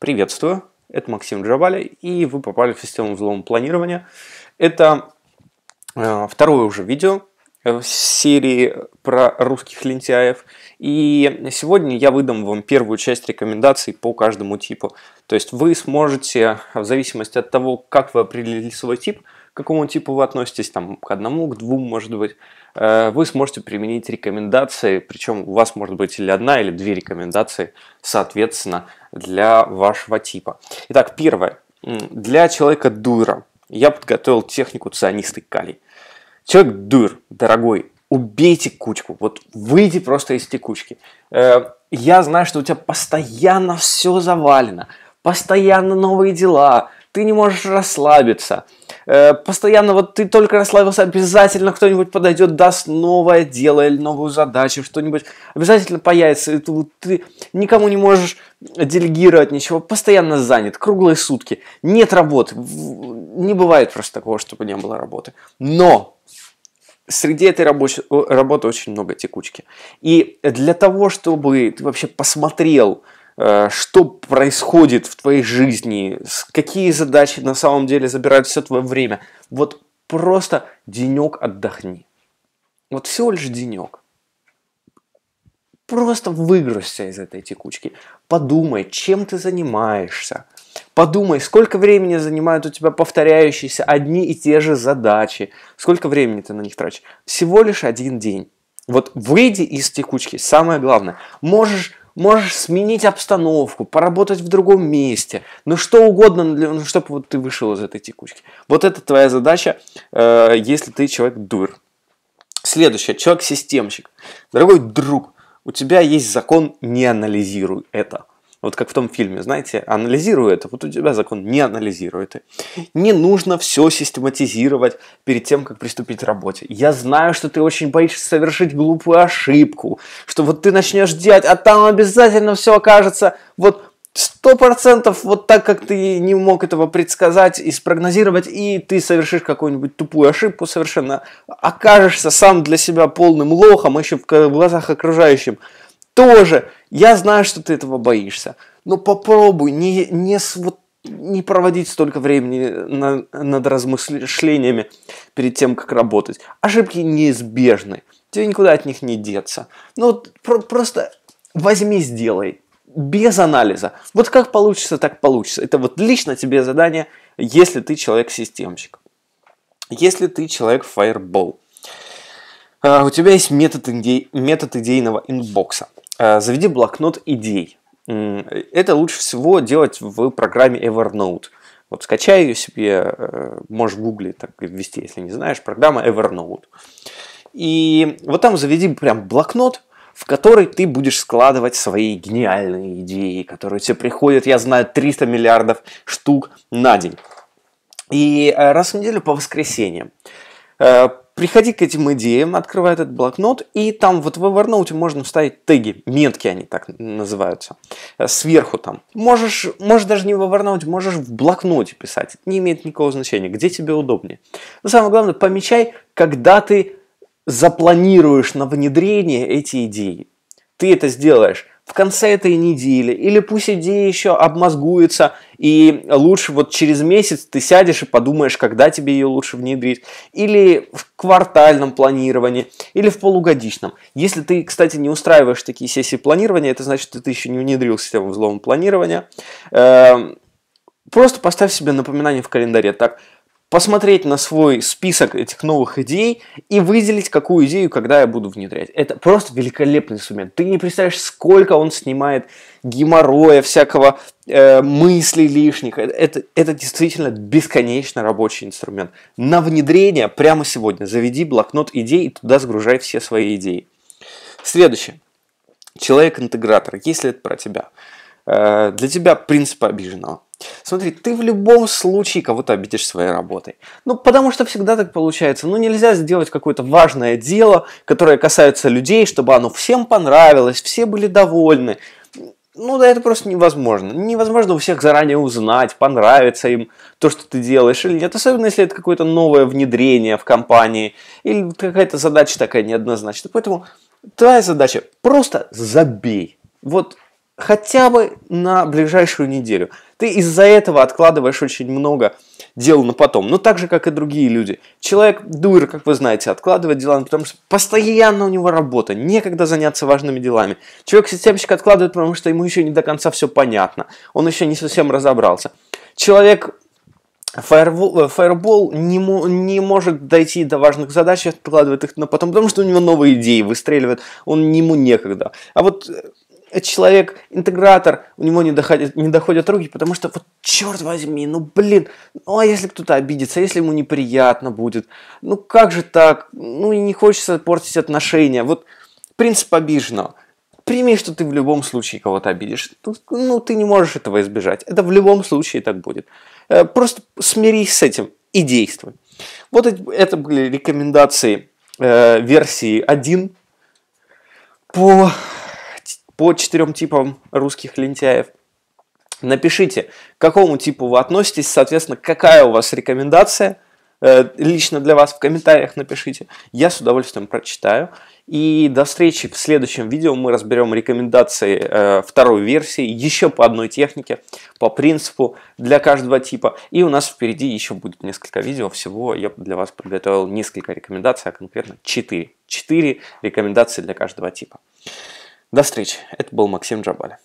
Приветствую, это Максим Джабали, и вы попали в систему взлома планирования. Это э, второе уже видео э, в серии про русских лентяев. И сегодня я выдам вам первую часть рекомендаций по каждому типу. То есть вы сможете, в зависимости от того, как вы определили свой тип, какому типу вы относитесь, там, к одному, к двум, может быть, э, вы сможете применить рекомендации, причем у вас может быть или одна, или две рекомендации, соответственно, для вашего типа. Итак, первое. Для человека дура я подготовил технику цианистый калий. Человек дур, дорогой, убейте кучку, вот выйди просто из текучки. Э, я знаю, что у тебя постоянно все завалено, постоянно новые дела, ты не можешь расслабиться. Э, постоянно вот ты только расслабился, обязательно кто-нибудь подойдет, даст новое дело или новую задачу, что-нибудь. Обязательно появится. И ты, ты никому не можешь делегировать ничего. Постоянно занят, круглые сутки. Нет работы. Не бывает просто такого, чтобы не было работы. Но среди этой рабочей, работы очень много текучки. И для того, чтобы ты вообще посмотрел, Э, что происходит в твоей жизни, какие задачи на самом деле забирают все твое время. Вот просто денек отдохни. Вот всего лишь денек. Просто выгрузься из этой текучки. Подумай, чем ты занимаешься. Подумай, сколько времени занимают у тебя повторяющиеся одни и те же задачи. Сколько времени ты на них тратишь? Всего лишь один день. Вот выйди из текучки, самое главное. Можешь можешь сменить обстановку, поработать в другом месте, ну что угодно, для, ну, чтобы вот ты вышел из этой текучки. Вот это твоя задача, э, если ты человек дур. Следующее, человек-системщик. Дорогой друг, у тебя есть закон «не анализируй это» вот как в том фильме, знаете, анализируй это, вот у тебя закон не анализирует. Не нужно все систематизировать перед тем, как приступить к работе. Я знаю, что ты очень боишься совершить глупую ошибку, что вот ты начнешь делать, а там обязательно все окажется вот сто процентов вот так, как ты не мог этого предсказать и спрогнозировать, и ты совершишь какую-нибудь тупую ошибку совершенно, окажешься сам для себя полным лохом, а еще в глазах окружающим тоже, я знаю, что ты этого боишься, но попробуй не, не, вот, не проводить столько времени на, над размышлениями перед тем, как работать. Ошибки неизбежны, тебе никуда от них не деться. Ну вот про- просто возьми, сделай, без анализа. Вот как получится, так получится. Это вот лично тебе задание, если ты человек-системщик. Если ты человек фаербол. Uh, а, у тебя есть метод, иде... метод идейного инбокса. Э, заведи блокнот идей. Это лучше всего делать в программе Evernote. Вот скачай ее себе, э, можешь в гугле так ввести, если не знаешь, программа Evernote. И вот там заведи прям блокнот, в который ты будешь складывать свои гениальные идеи, которые тебе приходят, я знаю, 300 миллиардов штук на день. И э, раз в неделю по воскресеньям приходи к этим идеям, открывай этот блокнот, и там вот в Evernote можно вставить теги, метки они так называются, э, сверху там. Можешь, можешь даже не в Evernote, можешь в блокноте писать, не имеет никакого значения, где тебе удобнее. Но самое главное, помечай, когда ты запланируешь на внедрение эти идеи. Ты это сделаешь в конце этой недели, или пусть идея еще обмозгуется, и лучше вот через месяц ты сядешь и подумаешь, когда тебе ее лучше внедрить, или в квартальном планировании, или в полугодичном. Если ты, кстати, не устраиваешь такие сессии планирования, это значит, что ты еще не внедрил систему взлома планирования. Эм, просто поставь себе напоминание в календаре. Так, посмотреть на свой список этих новых идей и выделить, какую идею, когда я буду внедрять. Это просто великолепный инструмент. Ты не представляешь, сколько он снимает геморроя, всякого э, мысли лишних. Э, это, это действительно бесконечно рабочий инструмент. На внедрение прямо сегодня заведи блокнот идей и туда загружай все свои идеи. Следующее. Человек-интегратор, если это про тебя. Э, для тебя принцип обиженного Смотри, ты в любом случае кого-то обидишь своей работой. Ну, потому что всегда так получается. Ну, нельзя сделать какое-то важное дело, которое касается людей, чтобы оно всем понравилось, все были довольны. Ну, да, это просто невозможно. Невозможно у всех заранее узнать, понравится им то, что ты делаешь или нет. Особенно, если это какое-то новое внедрение в компании или какая-то задача такая неоднозначная. Поэтому твоя задача просто забей. Вот хотя бы на ближайшую неделю. Ты из-за этого откладываешь очень много дел на потом. Но ну, так же, как и другие люди. Человек, дуэр, как вы знаете, откладывает дела, потому что постоянно у него работа, некогда заняться важными делами. Человек-системщик откладывает, потому что ему еще не до конца все понятно. Он еще не совсем разобрался. Человек э, Фаербол, не, не может дойти до важных задач, откладывает их на потом, потому что у него новые идеи выстреливают, он ему некогда. А вот э, Э, человек, интегратор, у него не доходят, не доходят руки, потому что вот черт возьми, ну блин, ну а если кто-то обидится, если ему неприятно будет, ну как же так, ну и не хочется портить отношения, вот принцип обиженного. Прими, что ты в любом случае кого-то обидишь. Ну, ну ты не можешь этого избежать. Это в любом случае так будет. Э, просто смирись с этим и действуй. Вот это были рекомендации э, версии 1 по по четырем типам русских лентяев. Напишите, к какому типу вы относитесь, соответственно, какая у вас рекомендация э, лично для вас в комментариях напишите. Я с удовольствием прочитаю. И до встречи в следующем видео. Мы разберем рекомендации э, второй версии, еще по одной технике, по принципу для каждого типа. И у нас впереди еще будет несколько видео. Всего я для вас подготовил несколько рекомендаций, а конкретно 4. 4 рекомендации для каждого типа. До встречи. Это был Максим Джабали.